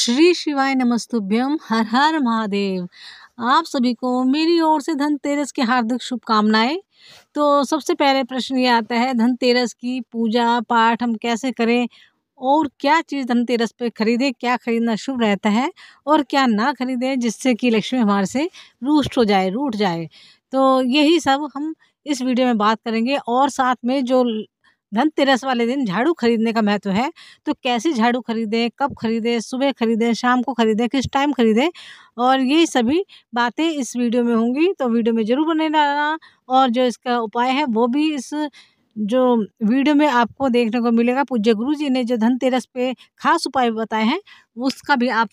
श्री शिवाय नमस्तुभ्यम हर हर महादेव आप सभी को मेरी ओर से धनतेरस की हार्दिक शुभकामनाएं तो सबसे पहले प्रश्न ये आता है धनतेरस की पूजा पाठ हम कैसे करें और क्या चीज़ धनतेरस पे खरीदे क्या खरीदना शुभ रहता है और क्या ना खरीदें जिससे कि लक्ष्मी हमारे से रूष्ट हो जाए रूठ जाए तो यही सब हम इस वीडियो में बात करेंगे और साथ में जो धनतेरस वाले दिन झाड़ू खरीदने का महत्व है तो कैसी झाड़ू खरीदें कब खरीदें सुबह खरीदें शाम को खरीदें किस टाइम खरीदें और ये सभी बातें इस वीडियो में होंगी तो वीडियो में ज़रूर बने रहना और जो इसका उपाय है वो भी इस जो वीडियो में आपको देखने को मिलेगा पूज्य गुरु जी ने जो धनतेरस पे खास उपाय बताए हैं उसका भी आप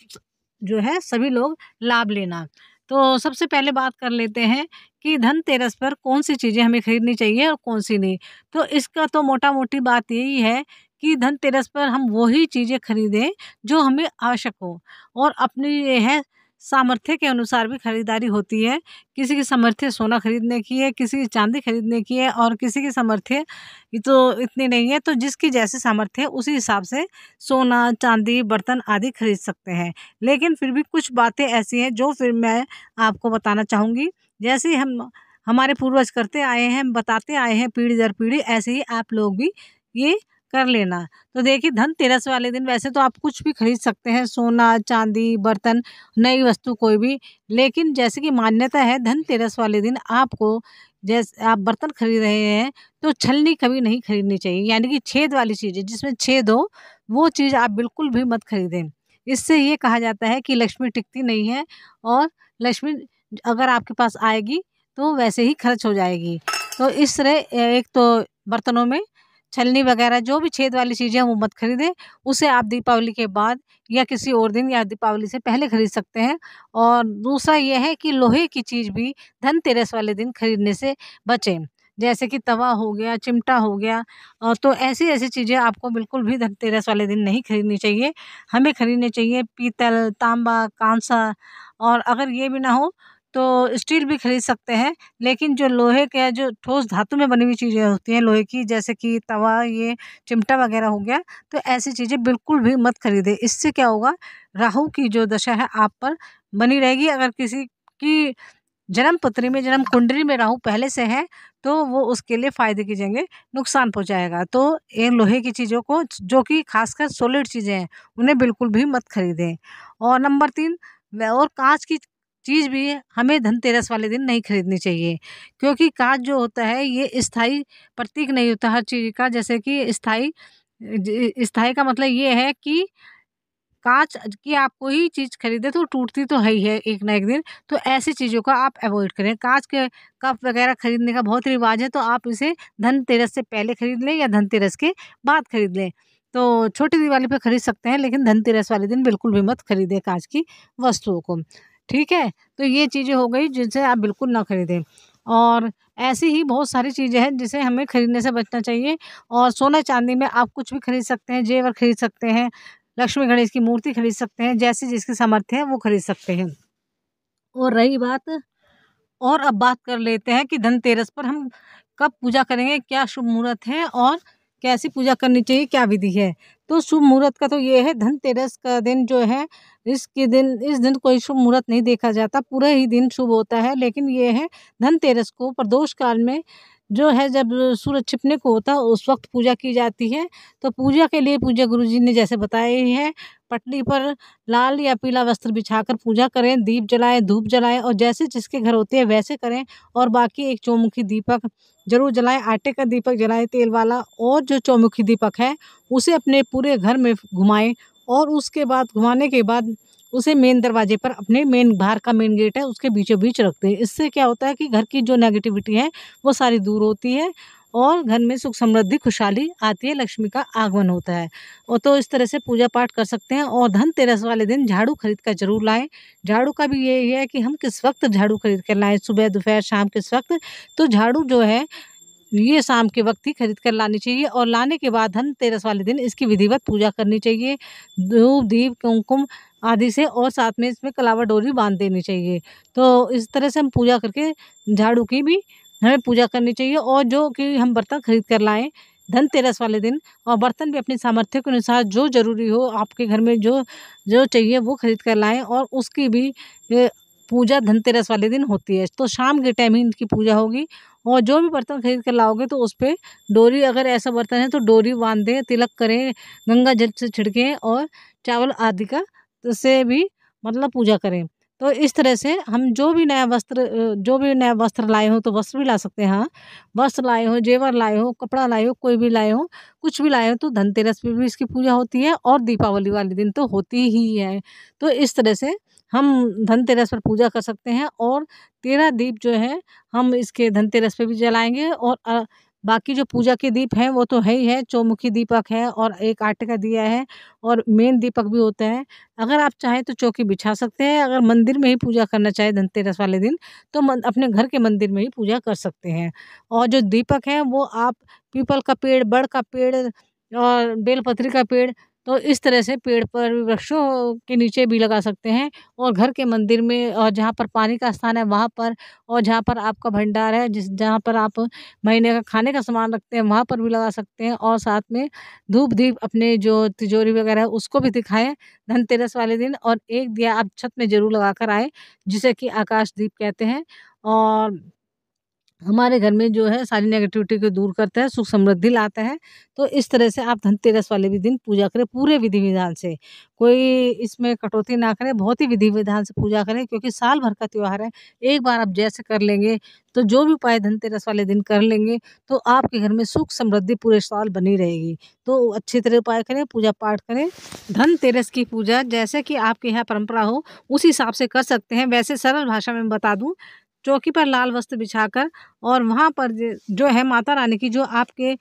जो है सभी लोग लाभ लेना तो सबसे पहले बात कर लेते हैं कि धनतेरस पर कौन सी चीज़ें हमें खरीदनी चाहिए और कौन सी नहीं तो इसका तो मोटा मोटी बात यही है कि धनतेरस पर हम वही चीज़ें खरीदें जो हमें आवश्यक हो और अपनी ये है सामर्थ्य के अनुसार भी खरीदारी होती है किसी की सामर्थ्य सोना खरीदने की है किसी की चांदी खरीदने की है और किसी की सामर्थ्य तो इतनी नहीं है तो जिसकी जैसे सामर्थ्य है उसी हिसाब से सोना चांदी बर्तन आदि खरीद सकते हैं लेकिन फिर भी कुछ बातें ऐसी हैं जो फिर मैं आपको बताना चाहूँगी जैसे हम हमारे पूर्वज करते आए हैं हम बताते आए हैं पीढ़ी दर पीढ़ी ऐसे ही आप लोग भी ये कर लेना तो देखिए धनतेरस वाले दिन वैसे तो आप कुछ भी खरीद सकते हैं सोना चांदी बर्तन नई वस्तु कोई भी लेकिन जैसे कि मान्यता है धनतेरस वाले दिन आपको जैसे आप बर्तन खरीद रहे हैं तो छलनी कभी नहीं खरीदनी चाहिए यानी कि छेद वाली चीज़ें जिसमें छेद हो वो चीज़ आप बिल्कुल भी मत खरीदें इससे ये कहा जाता है कि लक्ष्मी टिकती नहीं है और लक्ष्मी अगर आपके पास आएगी तो वैसे ही खर्च हो जाएगी तो इस तरह एक तो बर्तनों में छलनी वगैरह जो भी छेद वाली चीज़ें वो मत खरीदें उसे आप दीपावली के बाद या किसी और दिन या दीपावली से पहले खरीद सकते हैं और दूसरा यह है कि लोहे की चीज़ भी धनतेरस वाले दिन खरीदने से बचें जैसे कि तवा हो गया चिमटा हो गया और तो ऐसी ऐसी चीज़ें आपको बिल्कुल भी धनतेरस वाले दिन नहीं खरीदनी चाहिए हमें खरीदने चाहिए पीतल तांबा कांसा और अगर ये भी ना हो तो स्टील भी खरीद सकते हैं लेकिन जो लोहे के जो ठोस धातु में बनी हुई चीज़ें होती हैं लोहे की जैसे कि तवा ये चिमटा वगैरह हो गया तो ऐसी चीज़ें बिल्कुल भी मत खरीदें इससे क्या होगा राहु की जो दशा है आप पर बनी रहेगी अगर किसी की जन्म पत्री में जन्म कुंडली में राहु पहले से है तो वो उसके लिए फ़ायदे की जगह नुकसान पहुंचाएगा तो ये लोहे की चीज़ों को जो कि खासकर सोलिड चीज़ें हैं उन्हें बिल्कुल भी मत खरीदें और नंबर तीन और कांच की चीज़ भी हमें धनतेरस वाले दिन नहीं खरीदनी चाहिए क्योंकि काज जो होता है ये स्थाई प्रतीक नहीं होता हर चीज़ का जैसे कि स्थाई स्थाई का मतलब ये है कि कांच की आप कोई चीज़ खरीदे तो टूटती तो है ही है एक ना एक दिन तो ऐसी चीज़ों का आप अवॉइड करें कांच के कप वगैरह खरीदने का बहुत रिवाज है तो आप इसे धनतेरस से पहले खरीद लें या धनतेरस के बाद खरीद लें तो छोटी दिवाली पे खरीद सकते हैं लेकिन धनतेरस वाले दिन बिल्कुल भी मत खरीदें कांच की वस्तुओं को ठीक है तो ये चीज़ें हो गई जिनसे आप बिल्कुल ना खरीदें और ऐसी ही बहुत सारी चीज़ें हैं जिसे हमें खरीदने से बचना चाहिए और सोना चांदी में आप कुछ भी खरीद सकते हैं जेवर खरीद सकते हैं लक्ष्मी गणेश की मूर्ति खरीद सकते हैं जैसे जिसकी सामर्थ्य है वो खरीद सकते हैं और रही बात और अब बात कर लेते हैं कि धनतेरस पर हम कब पूजा करेंगे क्या शुभ मुहूर्त है और कैसी पूजा करनी चाहिए क्या विधि है तो शुभ मुहूर्त का तो ये है धनतेरस का दिन जो है इसके दिन इस दिन कोई शुभ मुहूर्त नहीं देखा जाता पूरा ही दिन शुभ होता है लेकिन ये है धनतेरस को प्रदोष काल में जो है जब सूरज छिपने को होता है उस वक्त पूजा की जाती है तो पूजा के लिए पूजा गुरु जी ने जैसे बताया ही है पटली पर लाल या पीला वस्त्र बिछाकर पूजा करें दीप जलाएं धूप जलाएं और जैसे जिसके घर होते हैं वैसे करें और बाकी एक चौमुखी दीपक जरूर जलाएं आटे का दीपक जलाएं तेल वाला और जो चौमुखी दीपक है उसे अपने पूरे घर में घुमाएँ और उसके बाद घुमाने के बाद उसे मेन दरवाजे पर अपने मेन बाहर का मेन गेट है उसके बीचों बीच रखते हैं इससे क्या होता है कि घर की जो नेगेटिविटी है वो सारी दूर होती है और घर में सुख समृद्धि खुशहाली आती है लक्ष्मी का आगमन होता है और तो इस तरह से पूजा पाठ कर सकते हैं और धनतेरस वाले दिन झाड़ू खरीद कर जरूर लाएं झाड़ू का भी यही है कि हम किस वक्त झाड़ू खरीद कर लाएं सुबह दोपहर शाम किस वक्त तो झाड़ू जो है ये शाम के वक्त ही खरीद कर लानी चाहिए और लाने के बाद धनतेरस वाले दिन इसकी विधिवत पूजा करनी चाहिए धूप दीप कुमकुम आदि से और साथ में इसमें कलावा डोरी बांध देनी चाहिए तो इस तरह से हम पूजा करके झाड़ू की भी हमें पूजा करनी चाहिए और जो कि हम बर्तन खरीद कर लाएँ धनतेरस वाले दिन और बर्तन भी अपने सामर्थ्य के अनुसार जो ज़रूरी हो आपके घर में जो जो चाहिए वो खरीद कर लाएँ और उसकी भी पूजा धनतेरस वाले दिन होती है तो शाम के टाइम ही इनकी पूजा होगी और जो भी बर्तन खरीद कर लाओगे तो उस पर डोरी अगर ऐसा बर्तन है तो डोरी बांध दें तिलक करें गंगा जल से छिड़कें और चावल आदि का से भी मतलब पूजा करें तो इस तरह से हम जो भी नया वस्त्र जो भी नया वस्त्र लाए हो तो वस्त्र भी ला सकते हैं हाँ वस्त्र लाए हो जेवर लाए हो कपड़ा लाए हो कोई भी लाए हो कुछ भी लाए हो तो धनतेरस पे भी इसकी पूजा होती है और दीपावली वाले दिन तो होती ही है तो इस तरह से हम धनतेरस पर पूजा कर सकते हैं और तेरह दीप जो है हम इसके धनतेरस पर भी जलाएँगे और बाकी जो पूजा के दीप हैं वो तो है ही है चौमुखी दीपक है और एक आटे का दिया है और मेन दीपक भी होता है अगर आप चाहें तो चौकी बिछा सकते हैं अगर मंदिर में ही पूजा करना चाहे धनतेरस वाले दिन तो अपने घर के मंदिर में ही पूजा कर सकते हैं और जो दीपक हैं वो आप पीपल का पेड़ बड़ का पेड़ और बेलपत्री का पेड़ तो इस तरह से पेड़ पर वृक्षों के नीचे भी लगा सकते हैं और घर के मंदिर में और जहाँ पर पानी का स्थान है वहाँ पर और जहाँ पर आपका भंडार है जिस जहाँ पर आप महीने का खाने का सामान रखते हैं वहाँ पर भी लगा सकते हैं और साथ में धूप दीप अपने जो तिजोरी वगैरह है उसको भी दिखाएं धनतेरस वाले दिन और एक दिया आप छत में ज़रूर लगा कर आए जिसे कि आकाशदीप कहते हैं और हमारे घर में जो है सारी नेगेटिविटी को दूर करता है सुख समृद्धि लाता है तो इस तरह से आप धनतेरस वाले भी दिन पूजा करें पूरे विधि विधान से कोई इसमें कटौती ना करें बहुत ही विधि विधान से पूजा करें क्योंकि साल भर का त्यौहार है एक बार आप जैसे कर लेंगे तो जो भी उपाय धनतेरस वाले दिन कर लेंगे तो आपके घर में सुख समृद्धि पूरे साल बनी रहेगी तो अच्छी तरह उपाय करें पूजा पाठ करें धनतेरस की पूजा जैसे कि आपके यहाँ परंपरा हो उस हिसाब से कर सकते हैं वैसे सरल भाषा में बता दूँ चौकी पर लाल वस्त्र बिछाकर और वहाँ पर जो है माता रानी की जो आपके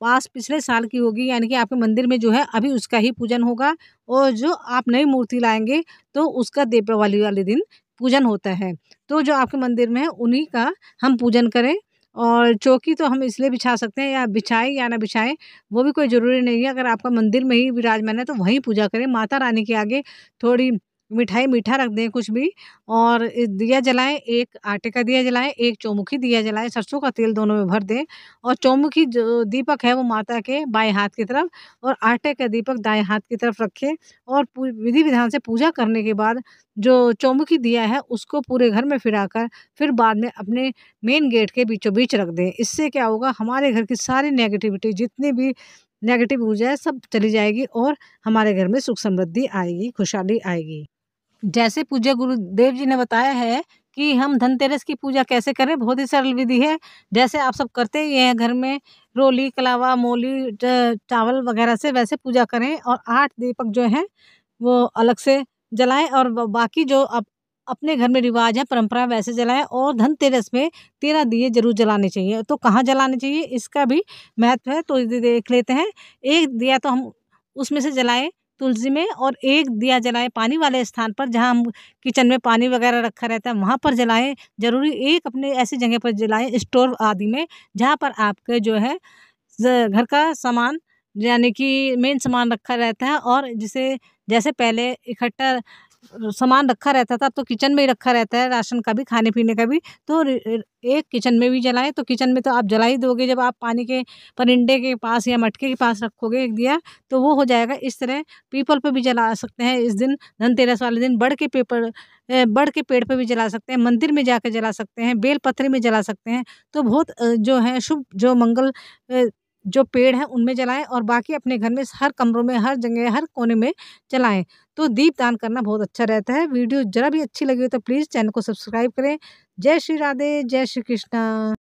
पास पिछले साल की होगी यानी कि आपके मंदिर में जो है अभी उसका ही पूजन होगा और जो आप नई मूर्ति लाएंगे तो उसका दीपावली वाले दिन पूजन होता है तो जो आपके मंदिर में है उन्हीं का हम पूजन करें और चौकी तो हम इसलिए बिछा सकते हैं या बिछाएं या ना बिछाएं वो भी कोई ज़रूरी नहीं है अगर आपका मंदिर में ही विराजमान है तो वहीं पूजा करें माता रानी के आगे थोड़ी मिठाई मीठा रख दें कुछ भी और दिया जलाएं एक आटे का दिया जलाएं एक चौमुखी दिया जलाएं सरसों का तेल दोनों में भर दें और चौमुखी जो दीपक है वो माता के बाएं हाथ की तरफ और आटे का दीपक दाएं हाथ की तरफ रखें और विधि विधान से पूजा करने के बाद जो चौमुखी दिया है उसको पूरे घर में कर फिर बाद में अपने मेन गेट के बीचों बीच रख दें इससे क्या होगा हमारे घर की सारी नेगेटिविटी जितनी भी नेगेटिव ऊर्जा है सब चली जाएगी और हमारे घर में सुख समृद्धि आएगी खुशहाली आएगी जैसे पूज्य गुरुदेव जी ने बताया है कि हम धनतेरस की पूजा कैसे करें बहुत ही सरल विधि है जैसे आप सब करते ही हैं घर में रोली कलावा मोली चावल वगैरह से वैसे पूजा करें और आठ दीपक जो हैं वो अलग से जलाएं और बाकी जो आप अपने घर में रिवाज है परंपरा वैसे जलाएं और धनतेरस में तेरह दिए जरूर जलाने चाहिए तो कहाँ जलाने चाहिए इसका भी महत्व है तो देख लेते हैं एक दिया तो हम उसमें से जलाएँ तुलसी में और एक दिया जलाएं पानी वाले स्थान पर जहाँ हम किचन में पानी वगैरह रखा रहता है वहाँ पर जलाएं ज़रूरी एक अपने ऐसी जगह पर जलाएं स्टोर आदि में जहाँ पर आपके जो है घर का सामान यानी कि मेन सामान रखा रहता है और जिसे जैसे पहले इकट्ठा सामान रखा रहता था अब तो किचन में ही रखा रहता है राशन का भी खाने पीने का भी तो एक किचन में भी जलाएं तो किचन में तो आप जला ही दोगे जब आप पानी के परिंडे के पास या मटके के पास रखोगे एक दिया तो वो हो जाएगा इस तरह पीपल पर भी जला सकते हैं इस दिन धनतेरस वाले दिन बड़ के पेपर बड़ के पेड़ पर भी जला सकते हैं मंदिर में जाकर जला सकते हैं बेल पत्रे में जला सकते हैं तो बहुत जो है शुभ जो मंगल जो पेड़ है उनमें जलाएं और बाकी अपने घर में हर कमरों में हर जगह हर कोने में जलाएं तो दीप दान करना बहुत अच्छा रहता है वीडियो ज़रा भी अच्छी लगी हो तो प्लीज़ चैनल को सब्सक्राइब करें जय श्री राधे जय श्री कृष्णा